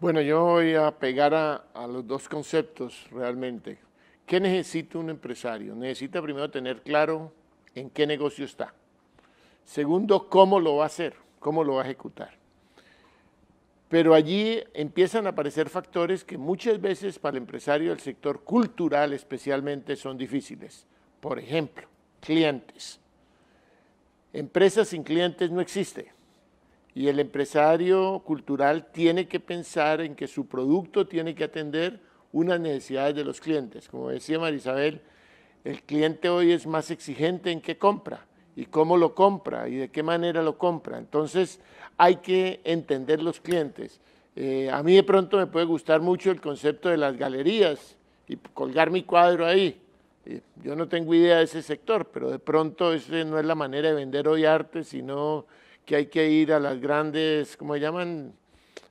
C: Bueno, yo voy a pegar a, los dos conceptos realmente. ¿Qué necesita un empresario? Necesita primero tener claro en qué negocio está. Segundo, cómo lo va a hacer, cómo lo va a ejecutar. Pero allí empiezan a aparecer factores que muchas veces para el empresario del sector cultural especialmente son difíciles. Por ejemplo, clientes. Empresas sin clientes no existe. Y el empresario cultural tiene que pensar en que su producto tiene que atender unas necesidades de los clientes. Como decía Marisabel, el cliente hoy es más exigente en qué compra y cómo lo compra y de qué manera lo compra. Entonces hay que entender los clientes. Eh, a mí de pronto me puede gustar mucho el concepto de las galerías y colgar mi cuadro ahí. Eh, yo no tengo idea de ese sector, pero de pronto esa no es la manera de vender hoy arte, sino que hay que ir a las grandes, ¿cómo llaman?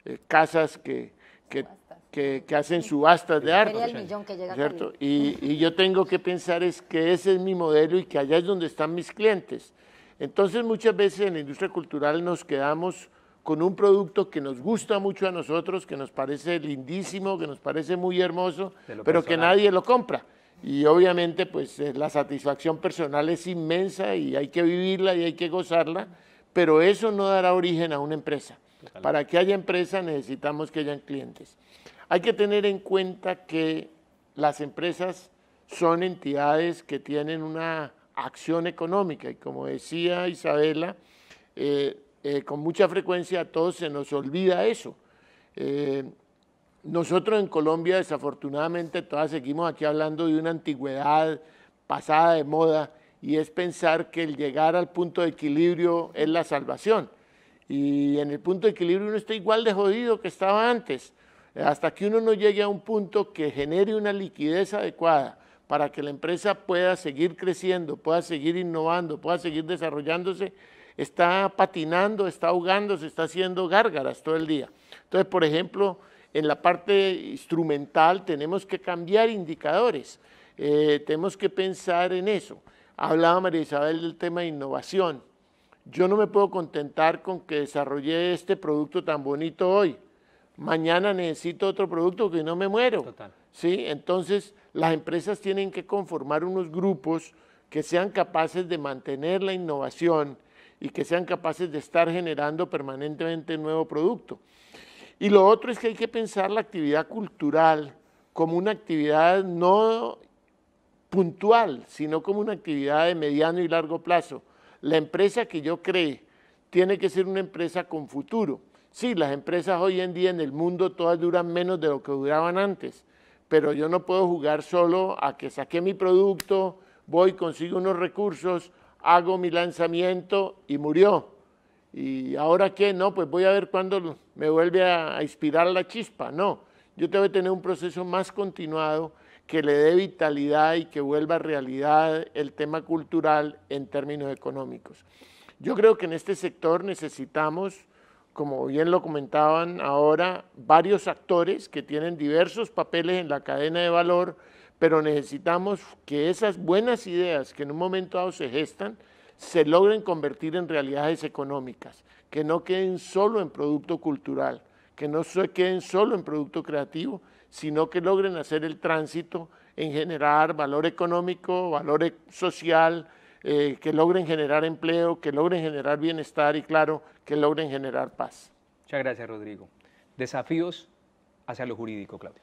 C: Eh, casas que, que, que, hacen subastas de arte. Y, yo tengo que pensar es que ese es mi modelo y que allá es donde están mis clientes. Entonces muchas veces en la industria cultural nos quedamos con un producto que nos gusta mucho a nosotros, que nos parece lindísimo, que nos parece muy hermoso, pero que nadie lo compra. Y obviamente pues eh, la satisfacción personal es inmensa y hay que vivirla y hay que gozarla pero eso no dará origen a una empresa. Para que haya empresa necesitamos que hayan clientes. Hay que tener en cuenta que las empresas son entidades que tienen una acción económica y como decía Isabela, eh, eh, con mucha frecuencia a todos se nos olvida eso. Eh, nosotros en Colombia desafortunadamente todas seguimos aquí hablando de una antigüedad pasada de moda y es pensar que el llegar al punto de equilibrio es la salvación. Y en el punto de equilibrio uno está igual de jodido que estaba antes, hasta que uno no llegue a un punto que genere una liquidez adecuada para que la empresa pueda seguir creciendo, pueda seguir innovando, pueda seguir desarrollándose, está patinando, está ahogándose, está haciendo gárgaras todo el día. Entonces, por ejemplo, en la parte instrumental tenemos que cambiar indicadores, eh, tenemos que pensar en eso. Hablaba María Isabel del tema de innovación. Yo no me puedo contentar con que desarrollé este producto tan bonito hoy. Mañana necesito otro producto que no me muero. ¿Sí? Entonces, las empresas tienen que conformar unos grupos que sean capaces de mantener la innovación y que sean capaces de estar generando permanentemente nuevo producto. Y lo otro es que hay que pensar la actividad cultural como una actividad no puntual, sino como una actividad de mediano y largo plazo. La empresa que yo cree tiene que ser una empresa con futuro. Sí, las empresas hoy en día en el mundo todas duran menos de lo que duraban antes, pero yo no puedo jugar solo a que saqué mi producto, voy, consigo unos recursos, hago mi lanzamiento y murió. ¿Y ahora qué? No, pues voy a ver cuándo me vuelve a, a inspirar la chispa. No, yo tengo que tener un proceso más continuado que le dé vitalidad y que vuelva realidad el tema cultural en términos económicos. Yo creo que en este sector necesitamos, como bien lo comentaban ahora, varios actores que tienen diversos papeles en la cadena de valor, pero necesitamos que esas buenas ideas que en un momento dado se gestan se logren convertir en realidades económicas, que no queden solo en producto cultural, que no se queden solo en producto creativo, sino que logren hacer el tránsito en generar valor económico, valor e-, social, eh, que logren generar empleo, que logren generar bienestar y claro, que logren generar paz. Muchas gracias, Rodrigo. Desafíos hacia lo jurídico, Claudia.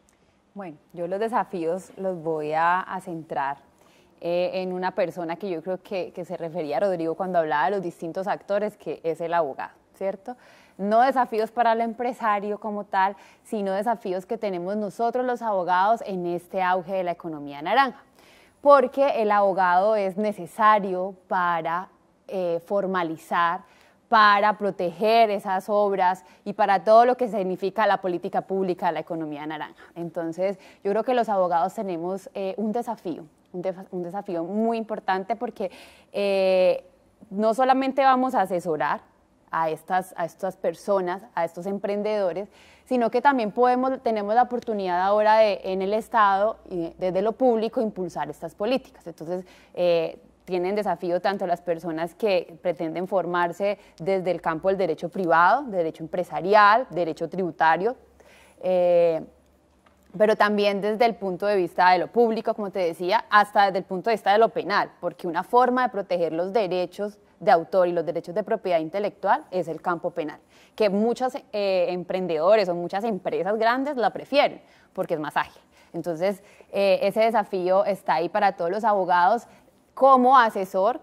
D: Bueno, yo los desafíos los voy a, centrar eh, en una persona que yo creo que, que se refería a Rodrigo cuando hablaba de los distintos actores, que es el abogado, ¿cierto? no desafíos para el empresario como tal, sino desafíos que tenemos nosotros los abogados en este auge de la economía naranja, porque el abogado es necesario para eh, formalizar para proteger esas obras y para todo lo que significa la política pública, de la economía naranja. Entonces, yo creo que los abogados tenemos eh, un desafío, un, desafío muy importante porque eh, no solamente vamos a asesorar, a estas, a estas personas, a estos emprendedores, sino que también podemos, tenemos la oportunidad ahora de, en el Estado, desde lo público, impulsar estas políticas. Entonces, eh, tienen desafío tanto las personas que pretenden formarse desde el campo del derecho privado, derecho empresarial, derecho tributario. Eh, pero también desde el punto de vista de lo público, como te decía, hasta desde el punto de vista de lo penal, porque una forma de proteger los derechos de autor y los derechos de propiedad intelectual es el campo penal, que muchos eh, emprendedores o muchas empresas grandes la prefieren porque es más ágil. Entonces, eh, ese desafío está ahí para todos los abogados como asesor,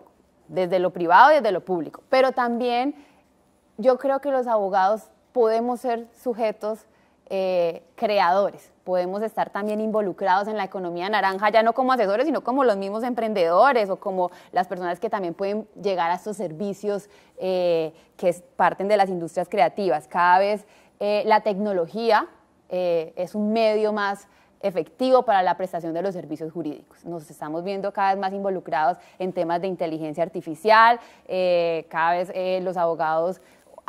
D: desde lo privado y desde lo público. Pero también yo creo que los abogados podemos ser sujetos eh, creadores podemos estar también involucrados en la economía naranja, ya no como asesores, sino como los mismos emprendedores o como las personas que también pueden llegar a estos servicios eh, que parten de las industrias creativas. Cada vez eh, la tecnología eh, es un medio más efectivo para la prestación de los servicios jurídicos. Nos estamos viendo cada vez más involucrados en temas de inteligencia artificial, cada vez los abogados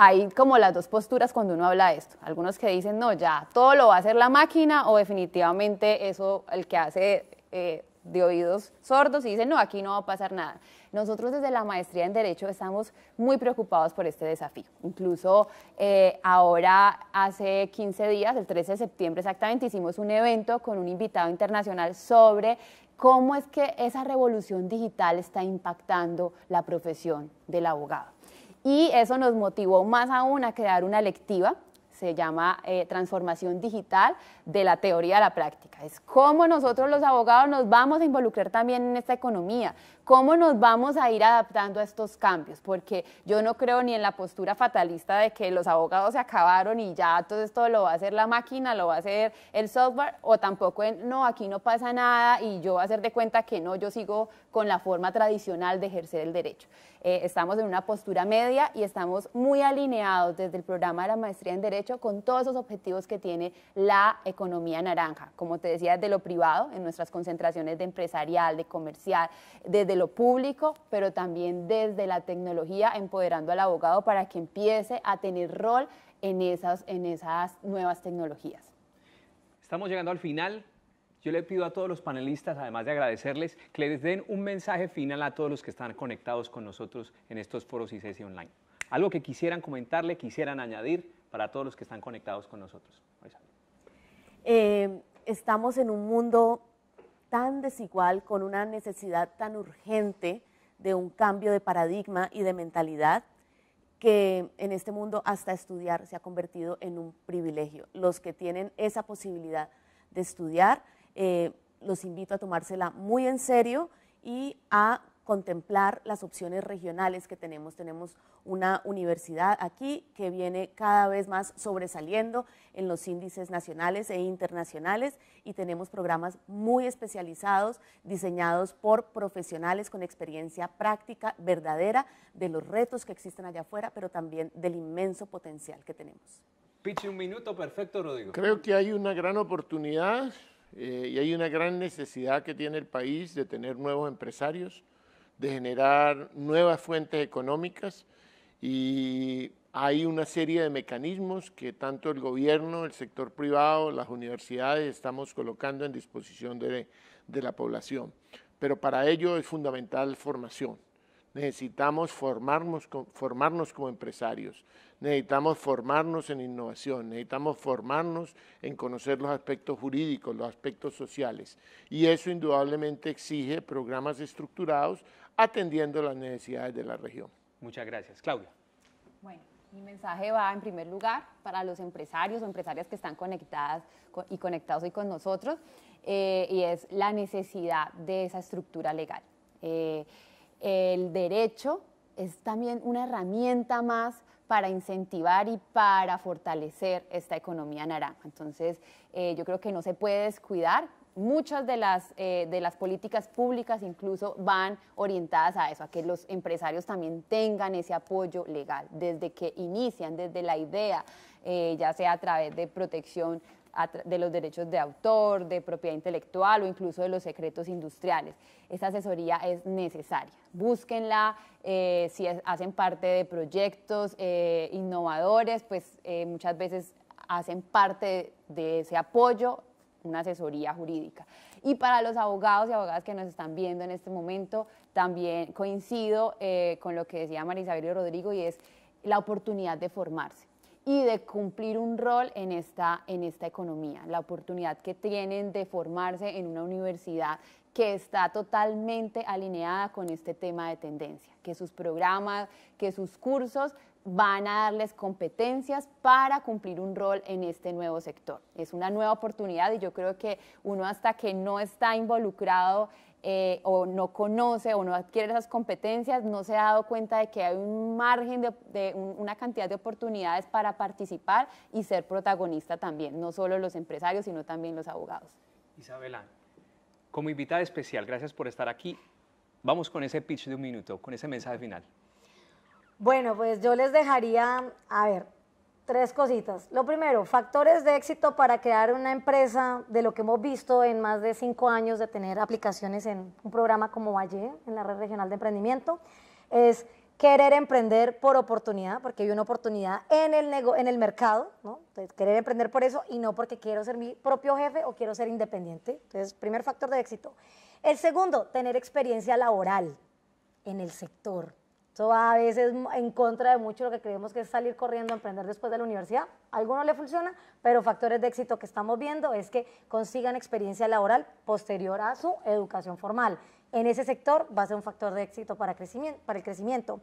D: hay como las dos posturas cuando uno habla de esto. Algunos que dicen, no, ya, todo lo va a hacer la máquina o definitivamente eso, el que hace eh, de oídos sordos y dicen, no, aquí no va a pasar nada. Nosotros desde la maestría en Derecho estamos muy preocupados por este desafío. Incluso eh, ahora, hace 15 días, el 13 de septiembre exactamente, hicimos un evento con un invitado internacional sobre cómo es que esa revolución digital está impactando la profesión del abogado. Y eso nos motivó más aún a crear una lectiva se llama eh, transformación digital de la teoría a la práctica. Es cómo nosotros los abogados nos vamos a involucrar también en esta economía, cómo nos vamos a ir adaptando a estos cambios, porque yo no creo ni en la postura fatalista de que los abogados se acabaron y ya, todo esto lo va a hacer la máquina, lo va a hacer el software, o tampoco en, no, aquí no pasa nada y yo voy a hacer de cuenta que no, yo sigo con la forma tradicional de ejercer el derecho. Eh, estamos en una postura media y estamos muy alineados desde el programa de la maestría en Derecho con todos esos objetivos que tiene la economía naranja, como te decía, desde lo privado, en nuestras concentraciones de empresarial, de comercial, desde lo público, pero también desde la tecnología, empoderando al abogado para que empiece a tener rol en esas, en esas nuevas
A: tecnologías. Estamos llegando al final. Yo le pido a todos los panelistas, además de agradecerles, que les den un mensaje final a todos los que están conectados con nosotros en estos foros y sesión Online. Algo que quisieran comentarle, quisieran añadir para todos los que están conectados con nosotros. Pues,
E: eh, estamos en un mundo tan desigual, con una necesidad tan urgente de un cambio de paradigma y de mentalidad, que en este mundo hasta estudiar se ha convertido en un privilegio. Los que tienen esa posibilidad de estudiar, eh, los invito a tomársela muy en serio y a contemplar las opciones regionales que tenemos. Tenemos una universidad aquí que viene cada vez más sobresaliendo en los índices nacionales e internacionales y tenemos programas muy especializados diseñados por profesionales con experiencia práctica verdadera de los retos que existen allá afuera, pero también del inmenso potencial que tenemos.
C: Pichi, un minuto perfecto, Rodrigo. Creo que hay una gran oportunidad eh, y hay una gran necesidad que tiene el país de tener nuevos empresarios, de generar nuevas fuentes económicas y hay una serie de mecanismos que tanto el gobierno, el sector privado, las universidades estamos colocando en disposición de, de la población. Pero para ello es fundamental formación. Necesitamos formarnos, formarnos como empresarios, necesitamos formarnos en innovación, necesitamos formarnos en conocer los aspectos jurídicos, los aspectos sociales. Y eso indudablemente exige programas estructurados atendiendo las necesidades de la región. Muchas gracias. Claudia.
D: Bueno, mi mensaje va en primer lugar para los empresarios o empresarias que están conectadas y conectados hoy con nosotros, eh, y es la necesidad de esa estructura legal. Eh, el derecho es también una herramienta más para incentivar y para fortalecer esta economía naranja. Entonces, eh, yo creo que no se puede descuidar muchas de las, eh, de las políticas públicas incluso van orientadas a eso, a que los empresarios también tengan ese apoyo legal desde que inician, desde la idea, eh, ya sea a través de protección de los derechos de autor, de propiedad intelectual o incluso de los secretos industriales. Esa asesoría es necesaria. Búsquenla, eh, si hacen parte de proyectos innovadores, pues muchas veces hacen parte de ese apoyo una asesoría jurídica. Y para los abogados y abogadas que nos están viendo en este momento, también coincido eh, con lo que decía Marisabel y Rodrigo y es la oportunidad de formarse y de cumplir un rol en esta, en esta economía, la oportunidad que tienen de formarse en una universidad que está totalmente alineada con este tema de tendencia, que sus programas, que sus cursos van a darles competencias para cumplir un rol en este nuevo sector. Es una nueva oportunidad y yo creo que uno hasta que no está involucrado eh, o no conoce o no adquiere esas competencias, no se ha dado cuenta de que hay un margen de, una cantidad de oportunidades para participar y ser protagonista también, no solo los empresarios, sino también los abogados.
A: Isabela, como invitada especial, gracias por estar aquí. Vamos con ese pitch de un minuto, con ese mensaje final.
B: Bueno, pues yo les dejaría, a ver, tres cositas. Lo primero, factores de éxito para crear una empresa de lo que hemos visto en más de cinco años de tener aplicaciones en un programa como Valle, en la Red Regional de Emprendimiento, es querer emprender por oportunidad, porque hay una oportunidad en el, en el mercado, ¿no? Entonces, querer emprender por eso y no porque quiero ser mi propio jefe o quiero ser independiente. Entonces, primer factor de éxito. El segundo, tener experiencia laboral en el sector. Eso a veces en contra de mucho lo que creemos que es salir corriendo a emprender después de la universidad. Algo no le funciona, pero factores de éxito que estamos viendo es que consigan experiencia laboral posterior a su educación formal. En ese sector va a ser un factor de éxito para, crecimiento, para el crecimiento.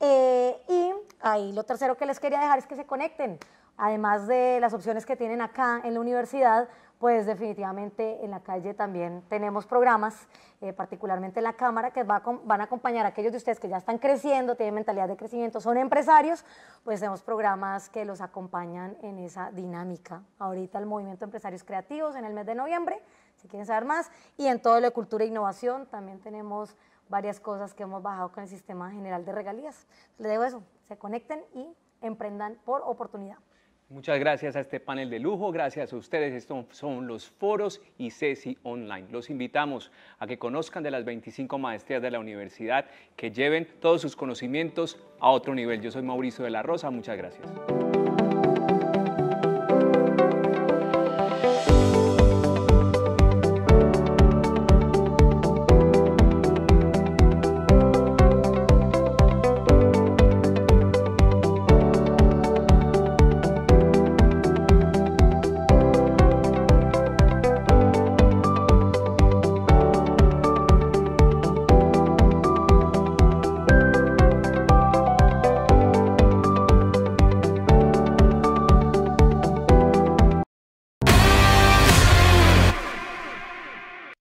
B: Eh, y ahí lo tercero que les quería dejar es que se conecten. Además de las opciones que tienen acá en la universidad, pues definitivamente en la calle también tenemos programas, eh, particularmente en la Cámara, que van a acompañar a aquellos de ustedes que ya están creciendo, tienen mentalidad de crecimiento, son empresarios, pues tenemos programas que los acompañan en esa dinámica. Ahorita el Movimiento de Empresarios Creativos en el mes de noviembre, si quieren saber más, y en todo lo de cultura e innovación también tenemos varias cosas que hemos bajado con el sistema general de regalías. Les dejo eso, se conecten y emprendan por oportunidad.
A: Muchas gracias a este panel de lujo, gracias a ustedes. Estos son los foros y CESI Online. Los invitamos a que conozcan de las 25 maestrías de la universidad, que lleven todos sus conocimientos a otro nivel. Yo soy Mauricio de la Rosa, muchas gracias.